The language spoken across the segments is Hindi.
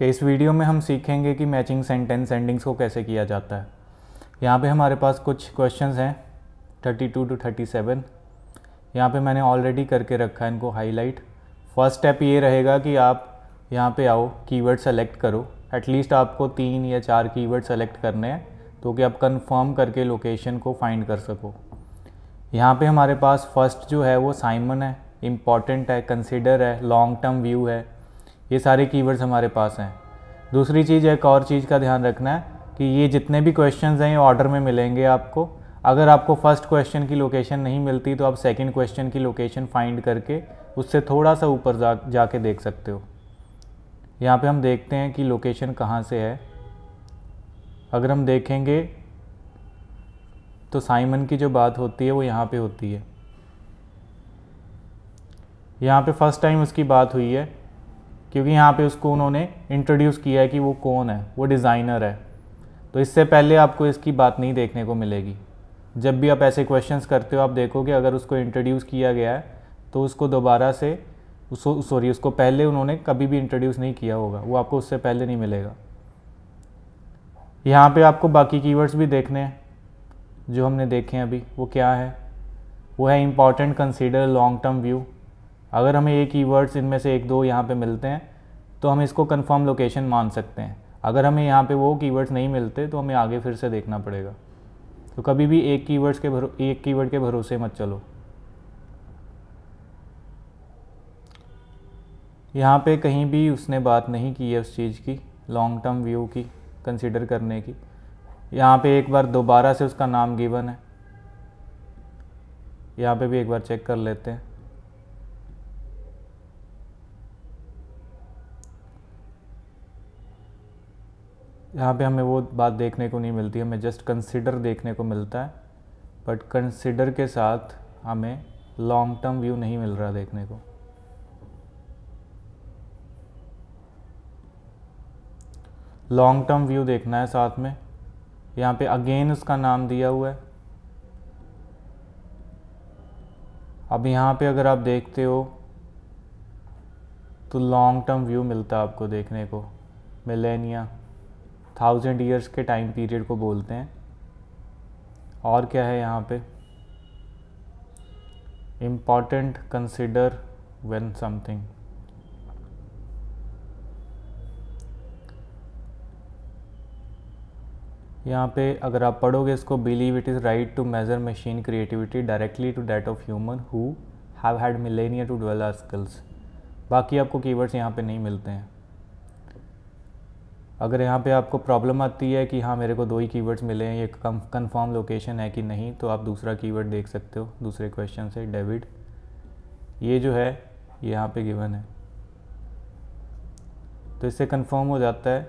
तो इस वीडियो में हम सीखेंगे कि मैचिंग सेंटेंस एंडिंग्स को कैसे किया जाता है यहाँ पे हमारे पास कुछ क्वेश्चंस हैं 32 टू 37 यहाँ पर मैंने ऑलरेडी करके रखा है इनको हाईलाइट फर्स्ट स्टेप ये रहेगा कि आप यहाँ पे आओ कीवर्ड सेलेक्ट करो एटलीस्ट आपको तीन या चार कीवर्ड सेलेक्ट करने हैं तो कि आप कन्फर्म करके लोकेशन को फाइंड कर सको यहाँ पे हमारे पास फर्स्ट जो है वो साइमन है इम्पॉर्टेंट है कंसिडर है लॉन्ग टर्म व्यू है ये सारे कीवर्ड्स हमारे पास हैं दूसरी चीज़ एक और चीज़ का ध्यान रखना है कि ये जितने भी क्वेश्चन हैं ये ऑर्डर में मिलेंगे आपको अगर आपको फर्स्ट क्वेश्चन की लोकेशन नहीं मिलती तो आप सेकंड क्वेश्चन की लोकेशन फाइंड करके उससे थोड़ा सा ऊपर जा जाके देख सकते हो यहाँ पे हम देखते हैं कि लोकेशन कहाँ से है अगर हम देखेंगे तो साइमन की जो बात होती है वो यहाँ पे होती है यहाँ पे फर्स्ट टाइम उसकी बात हुई है क्योंकि यहाँ पे उसको उन्होंने इंट्रोड्यूस किया है कि वो कौन है वो डिज़ाइनर है तो इससे पहले आपको इसकी बात नहीं देखने को मिलेगी जब भी आप ऐसे क्वेश्चंस करते हो आप देखोगे अगर उसको इंट्रोड्यूस किया गया है तो उसको दोबारा से उस सॉरी उसको पहले उन्होंने कभी भी इंट्रोड्यूस नहीं किया होगा वो आपको उससे पहले नहीं मिलेगा यहाँ पर आपको बाकी कीवर्ड्स भी देखने हैं जो हमने देखे हैं अभी वो क्या है वो है important consider long term view अगर हमें ये कीवर्ड्स इनमें से एक दो यहाँ पे मिलते हैं तो हम इसको कंफर्म लोकेशन मान सकते हैं अगर हमें यहाँ पे वो कीवर्ड्स नहीं मिलते तो हमें आगे फिर से देखना पड़ेगा तो कभी भी एक कीवर्ड्स के भरो एक कीवर्ड के भरोसे मत चलो यहाँ पे कहीं भी उसने बात नहीं की है उस चीज़ की लॉन्ग टर्म व्यू की कंसिडर करने की यहाँ पे एक बार दोबारा से उसका नाम गिवन है यहाँ पे भी एक बार चेक कर लेते हैं यहाँ पे हमें वो बात देखने को नहीं मिलती हमें जस्ट कंसिडर देखने को मिलता है बट कंसिडर के साथ हमें लॉन्ग टर्म व्यू नहीं मिल रहा देखने को लॉन्ग टर्म व्यू देखना है साथ में यहाँ पे अगेन उसका नाम दिया हुआ है अब यहाँ पे अगर आप देखते हो तो लॉन्ग टर्म व्यू मिलता है आपको देखने को मिलेनिया थाउजेंड ईयर्स के टाइम पीरियड को बोलते हैं और क्या है यहाँ पे इम्पॉर्टेंट कंसिडर वेन समथिंग यहाँ पे अगर आप पढ़ोगे इसको believe it is right to measure machine creativity directly to that of human who have had millennia to develop skills बाकी आपको कीवर्ड्स यहाँ पे नहीं मिलते हैं अगर यहाँ पे आपको प्रॉब्लम आती है कि हाँ मेरे को दो ही कीवर्ड्स मिले हैं ये कंफर्म लोकेशन है कि नहीं तो आप दूसरा कीवर्ड देख सकते हो दूसरे क्वेश्चन से डेविड ये जो है ये यहाँ पे गिवन है तो इससे कंफर्म हो जाता है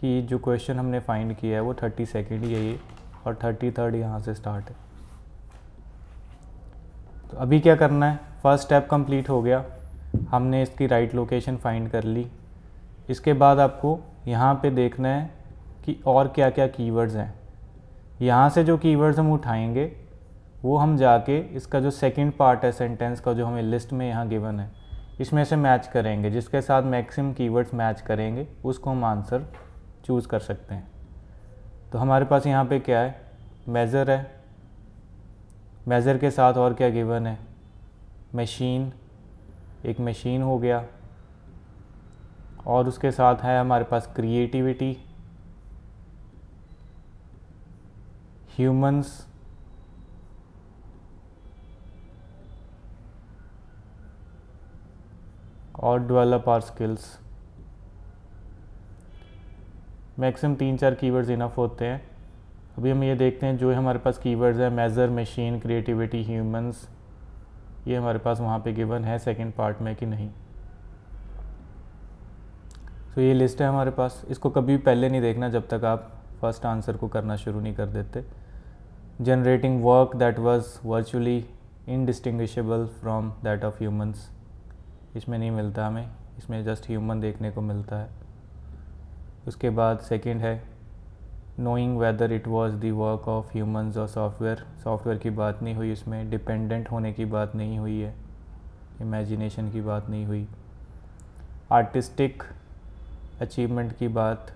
कि जो क्वेश्चन हमने फाइंड किया है वो थर्टी सेकेंड ही है ये और थर्टी थर्ड यहाँ से स्टार्ट है तो अभी क्या करना है फर्स्ट स्टेप कंप्लीट हो गया हमने इसकी राइट लोकेशन फाइंड कर ली इसके बाद आपको यहाँ पे देखना है कि और क्या क्या कीवर्ड्स हैं यहाँ से जो कीवर्ड्स हम उठाएंगे वो हम जाके इसका जो सेकंड पार्ट है सेंटेंस का जो हमें लिस्ट में यहाँ गिवन है इसमें से मैच करेंगे जिसके साथ मैक्सिमम कीवर्ड्स मैच करेंगे उसको हम आंसर चूज़ कर सकते हैं तो हमारे पास यहाँ पे क्या है मेज़र है मेज़र के साथ और क्या गिवन है मशीन एक मशीन हो गया और उसके साथ है हमारे पास क्रिएटिविटी ह्यूमंस और डेवलप आर स्किल्स मैक्सिमम तीन चार कीवर्ड्स इनफ होते हैं अभी हम ये देखते हैं जो हमारे पास कीवर्ड्स हैं मेज़र मशीन क्रिएटिविटी ह्यूमंस ये हमारे पास वहाँ पे गिवन है सेकंड पार्ट में कि नहीं तो ये लिस्ट है हमारे पास इसको कभी पहले नहीं देखना जब तक आप फर्स्ट आंसर को करना शुरू नहीं कर देते generating work that was virtually indistinguishable from that of humans इसमें नहीं मिलता हमें इसमें जस्ट ह्यूमन देखने को मिलता है उसके बाद सेकेंड है knowing whether it was the work of humans और सॉफ्टवेयर सॉफ्टवेयर की बात नहीं हुई इसमें डिपेंडेंट होने की बात नहीं हुई है इमेजिनेशन की बात नहीं हुई आर्टिस्टिक अचीवमेंट की बात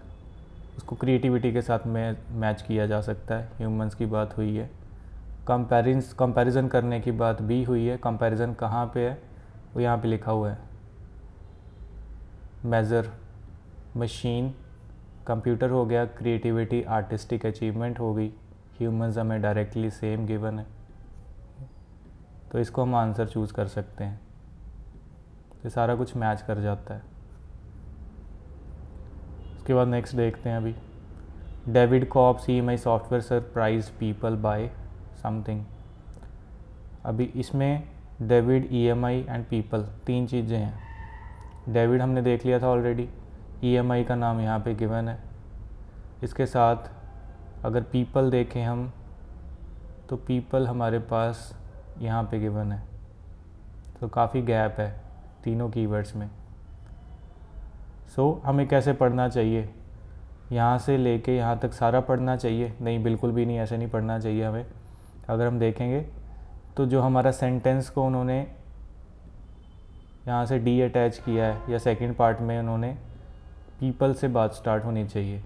उसको क्रिएटिविटी के साथ में मैच किया जा सकता है ह्यूमंस की बात हुई है कंपेरिज कंपेरिज़न करने की बात भी हुई है कंपेरिज़न कहाँ पे है वो यहाँ पे लिखा हुआ है मेज़र मशीन कंप्यूटर हो गया क्रिएटिविटी आर्टिस्टिक अचीवमेंट हो गई ह्यूमंस हमें डायरेक्टली सेम गिवन है तो इसको हम आंसर चूज़ कर सकते हैं तो सारा कुछ मैच कर जाता है उसके बाद नेक्स्ट देखते हैं अभी David Cope's E e I software surprise people by something अभी इसमें David E M I and people तीन चीज़ें हैं डेविड हमने देख लिया था ऑलरेडी ई एम आई का नाम यहाँ पे गिवन है इसके साथ अगर पीपल देखें हम तो पीपल हमारे पास यहाँ पे गिवन है तो काफ़ी गैप है तीनों कीवर्ड्स में सो so, हमें कैसे पढ़ना चाहिए यहाँ से लेके यहाँ तक सारा पढ़ना चाहिए नहीं बिल्कुल भी नहीं ऐसे नहीं पढ़ना चाहिए हमें अगर हम देखेंगे तो जो हमारा सेंटेंस को उन्होंने यहाँ से डी अटैच किया है या सेकंड पार्ट में उन्होंने पीपल से बात स्टार्ट होनी चाहिए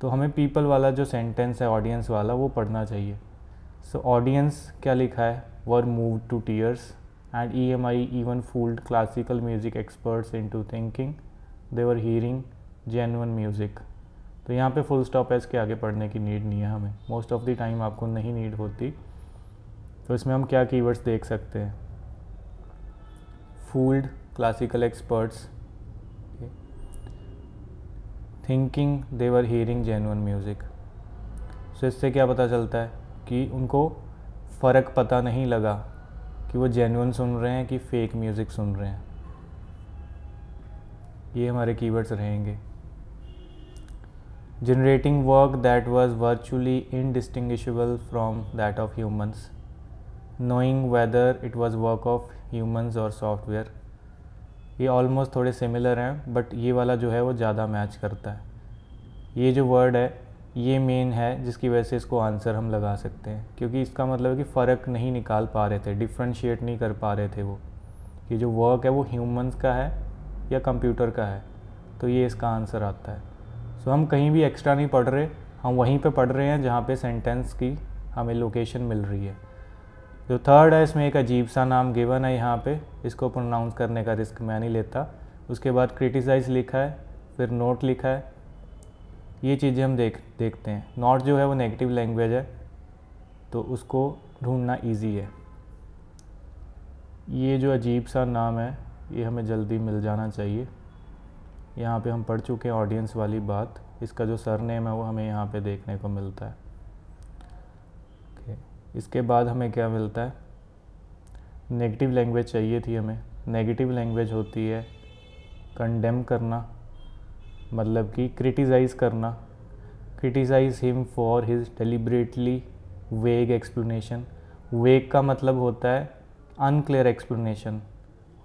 तो हमें पीपल वाला जो सेंटेंस है ऑडियंस वाला वो पढ़ना चाहिए सो so, ऑडियंस क्या लिखा है were move to tears and EMI even fooled classical music experts into thinking they were hearing genuine music. तो यहाँ पे फुल स्टॉप है इसके आगे पढ़ने की नीड नहीं है हमें मोस्ट ऑफ़ द टाइम आपको नहीं नीड होती तो इसमें हम क्या कीवर्ड्स देख सकते हैं fooled classical experts thinking they were hearing genuine music so इससे क्या पता चलता है कि उनको फ़र्क पता नहीं लगा कि वो जेनुअन सुन रहे हैं कि फेक म्यूज़िक सुन रहे हैं ये हमारे कीवर्ड्स रहेंगे generating work that was virtually indistinguishable from that of humans knowing whether it was work of humans और सॉफ्टवेयर ये ऑलमोस्ट थोड़े सिमिलर हैं बट ये वाला जो है वो ज़्यादा मैच करता है ये जो वर्ड है ये मेन है जिसकी वजह से इसको आंसर हम लगा सकते हैं क्योंकि इसका मतलब है कि फ़र्क नहीं निकाल पा रहे थे डिफ्रेंशिएट नहीं कर पा रहे थे वो कि जो वर्क है वो ह्यूमंस का है या कंप्यूटर का है तो ये इसका आंसर आता है सो हम कहीं भी एक्स्ट्रा नहीं पढ़ रहे हम वहीं पे पढ़ रहे हैं जहाँ पे सेंटेंस की हमें लोकेशन मिल रही है जो थर्ड है इसमें एक अजीब सा नाम गिवन है यहाँ पे इसको प्रोनाउंस करने का रिस्क मैं नहीं लेता उसके बाद क्रिटिसाइज़ लिखा है फिर नोट लिखा है ये चीज़ें हम देख देखते हैं नॉट जो है वो नेगेटिव लैंग्वेज है तो उसको ढूंढना इजी है ये जो अजीब सा नाम है ये हमें जल्दी मिल जाना चाहिए यहाँ पे हम पढ़ चुके हैं ऑडियंस वाली बात इसका जो सरनेम है वो हमें यहाँ पे देखने को मिलता है okay. इसके बाद हमें क्या मिलता है नेगेटिव लैंग्वेज चाहिए थी हमें नेगेटिव लैंग्वेज होती है कंडेम करना मतलब कि क्रिटिसाइज़ करना criticise him for his deliberately vague explanation vague का मतलब होता है unclear explanation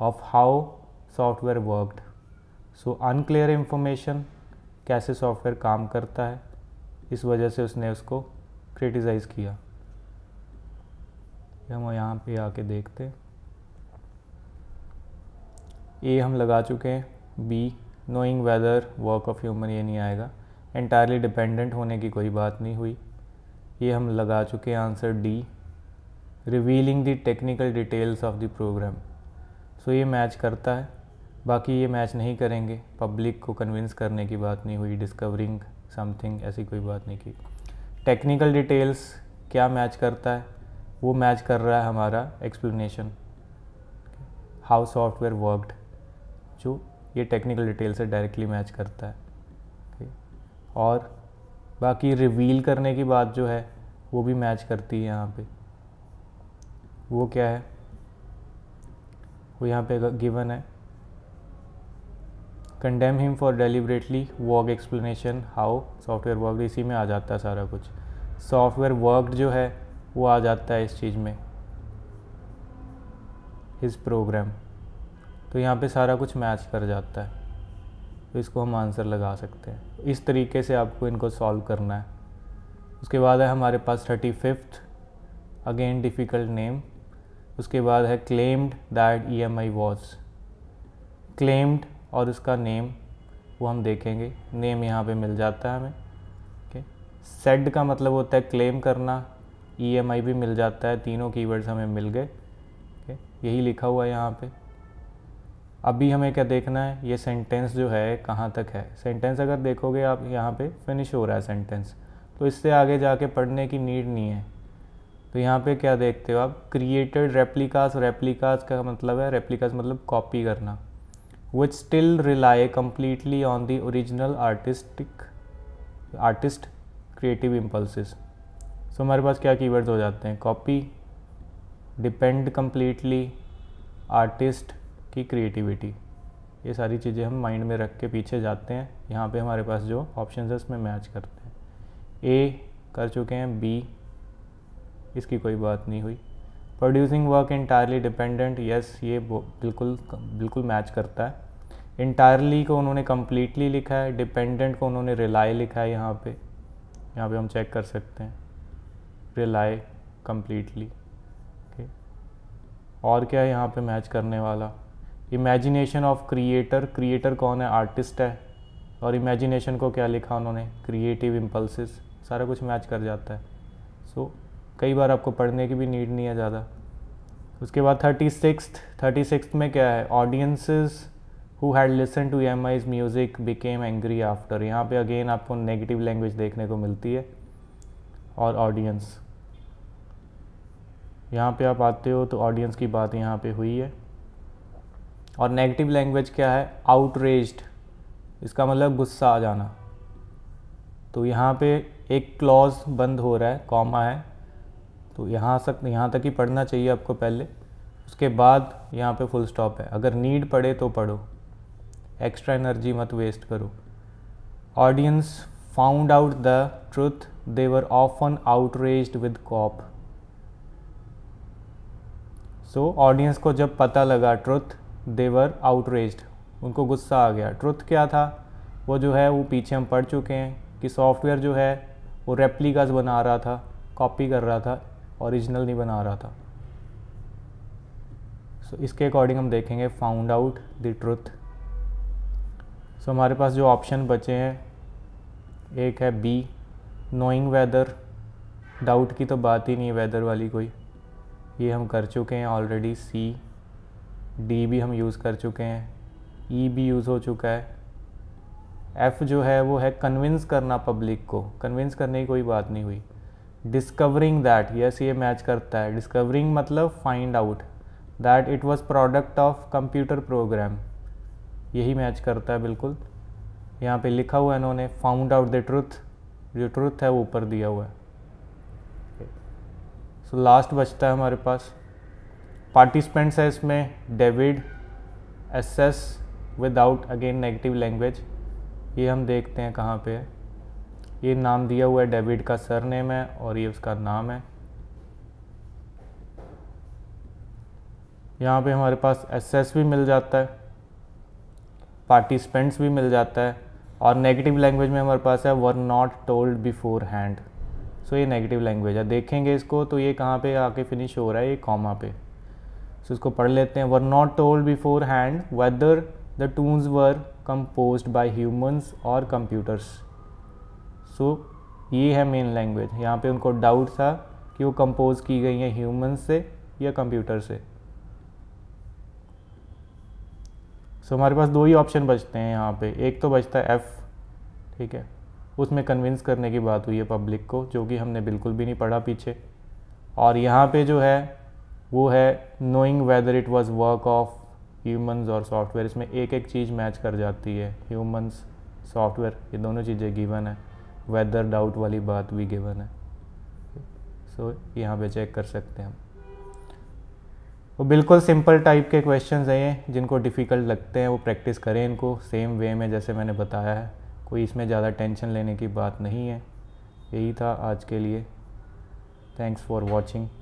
of how software worked so unclear information कैसे सॉफ्टवेयर काम करता है इस वजह से उसने उसको क्रिटिसाइज़ किया हम यहाँ पे आके देखते हैं ए हम लगा चुके हैं B knowing whether work of human ये नहीं आएगा एंटायरली डिपेंडेंट होने की कोई बात नहीं हुई ये हम लगा चुके हैं answer D revealing the technical details of the program so ये मैच करता है बाकी ये मैच नहीं करेंगे पब्लिक को कन्विंस करने की बात नहीं हुई डिस्कवरिंग समथिंग ऐसी कोई बात नहीं की टेक्निकल डिटेल्स क्या मैच करता है वो मैच कर रहा है हमारा एक्सप्लेनेशन हाउ सॉफ्टवेयर वर्कड जो ये टेक्निकल डिटेल से डायरेक्टली मैच करता है okay. और बाकी रिवील करने की बात जो है वो भी मैच करती है यहाँ पे वो क्या है वो यहाँ पे गिवन है condemn him for deliberately work explanation how software work इसी में आ जाता है सारा कुछ सॉफ्टवेयर वर्क जो है वो आ जाता है इस चीज़ में हिज प्रोग्राम तो यहाँ पे सारा कुछ मैच कर जाता है तो इसको हम आंसर लगा सकते हैं इस तरीके से आपको इनको सॉल्व करना है उसके बाद है हमारे पास thirty fifth again difficult name उसके बाद है claimed that E M I was claimed और उसका नेम वो हम देखेंगे नेम यहाँ पे मिल जाता है हमें ओके सेड का मतलब होता है क्लेम करना ई एम आई भी मिल जाता है तीनों कीवर्ड्स हमें मिल गए ओके यही लिखा हुआ है यहाँ पे अभी हमें क्या देखना है ये सेंटेंस जो है कहाँ तक है सेंटेंस अगर देखोगे आप यहाँ पे फिनिश हो रहा है सेंटेंस तो इससे आगे जाके पढ़ने की नीड नहीं है तो यहाँ पे क्या देखते हो आप क्रिएटेड रेप्लिकास रेप्लिकास का मतलब है रेप्लिकास मतलब कॉपी करना which still rely completely on the original artistic artist creative impulses so हमारे पास क्या कीवर्ड्स हो जाते हैं कॉपी डिपेंड कम्प्लीटली आर्टिस्ट की क्रिएटिविटी ये सारी चीज़ें हम माइंड में रख के पीछे जाते हैं यहाँ पे हमारे पास जो ऑप्शन है उसमें मैच करते हैं ए कर चुके हैं बी इसकी कोई बात नहीं हुई producing work entirely dependent yes ये बिल्कुल बिल्कुल मैच करता है इंटायरली को उन्होंने कम्प्लीटली लिखा है डिपेंडेंट को उन्होंने रिलाय लिखा है यहाँ पे यहाँ पे हम चेक कर सकते हैं रिलाय कम्प्लीटली ओके और क्या है यहाँ पे मैच करने वाला इमेजिनेशन ऑफ क्रिएटर क्रिएटर कौन है आर्टिस्ट है और इमेजिनेशन को क्या लिखा उन्होंने क्रिएटिव इम्पल्सिस सारा कुछ मैच कर जाता है सो so, कई बार आपको पढ़ने की भी नीड नहीं है ज़्यादा उसके बाद थर्टी सिक्स थर्टी सिक्स में क्या है audiences who had listen to M I's music became angry after यहाँ पे अगेन आपको नेगेटिव लैंग्वेज देखने को मिलती है और ऑडियंस यहाँ पे आप आते हो तो ऑडियंस की बात यहाँ पे हुई है और नेगेटिव लैंग्वेज क्या है आउटरेज्ड इसका मतलब गुस्सा आ जाना तो यहाँ पे एक क्लॉज बंद हो रहा है कॉमा है तो यहाँ तक यहाँ तक ही पढ़ना चाहिए आपको पहले उसके बाद यहाँ पे फुल स्टॉप है अगर नीड पड़े तो पढ़ो एक्स्ट्रा एनर्जी मत वेस्ट करो audience found out the truth they were often outrage with Cope so audience को जब पता लगा ट्रुथ देवर आउटरेज्ड उनको गुस्सा आ गया ट्रुथ क्या था वो जो है वो पीछे हम पढ़ चुके हैं कि सॉफ्टवेयर जो है वो रेप्लिकाज बना रहा था कॉपी कर रहा था ओरिजिनल नहीं बना रहा था सो so, इसके अकॉर्डिंग हम देखेंगे found out the truth so हमारे पास जो ऑप्शन बचे हैं एक है बी नोइंग वेदर डाउट की तो बात ही नहीं है वेदर वाली कोई ये हम कर चुके हैं ऑलरेडी सी डी भी हम यूज़ कर चुके हैं ई e भी यूज़ हो चुका है एफ़ जो है वो है कन्विंस करना पब्लिक को कन्विंस करने की कोई बात नहीं हुई डिस्कवरिंग दैट यस ये मैच करता है डिस्कवरिंग मतलब find out that it was product of computer program यही मैच करता है बिल्कुल यहाँ पे लिखा हुआ है इन्होंने फाउंड आउट द ट्रुथ जो ट्रुथ है वो ऊपर दिया हुआ है सो so, लास्ट बचता है हमारे पास पार्टिसिपेंट्स है इसमें David S without again negative language ये हम देखते हैं कहाँ पे है ये नाम दिया हुआ है डेविड का सर नेम है और ये उसका नाम है यहाँ पे हमारे पास एस भी मिल जाता है पार्टिसिपेंट्स भी मिल जाता है और नेगेटिव लैंग्वेज में हमारे पास है were not told beforehand so ये नेगेटिव लैंग्वेज है देखेंगे इसको तो ये कहाँ पे आके फिनिश हो रहा है ये कॉमा पे सो इसको पढ़ लेते हैं were not told beforehand whether the tunes were compose by humans और कंप्यूटर्स सो ये है मेन लैंग्वेज यहाँ पे उनको डाउट था कि वो कंपोज की गई हैं ह्यूमंस से या कंप्यूटर से सो so, हमारे पास दो ही ऑप्शन बचते हैं यहाँ पे एक तो बचता है एफ़ ठीक है उसमें कन्विंस करने की बात हुई है पब्लिक को जो कि हमने बिल्कुल भी नहीं पढ़ा पीछे और यहाँ पे जो है वो है knowing whether it was work of humans और सॉफ्टवेयर इसमें एक एक चीज़ मैच कर जाती है ह्यूमन्स सॉफ्टवेयर ये दोनों चीज़ें गिवन है वेदर डाउट वाली बात भी गिवन है सो so, यहाँ पे चेक कर सकते हैं हम तो बिल्कुल सिंपल टाइप के क्वेश्चंस हैं ये जिनको डिफ़िकल्ट लगते हैं वो प्रैक्टिस करें इनको सेम वे में जैसे मैंने बताया है कोई इसमें ज़्यादा टेंशन लेने की बात नहीं है यही था आज के लिए थैंक्स फॉर वॉचिंग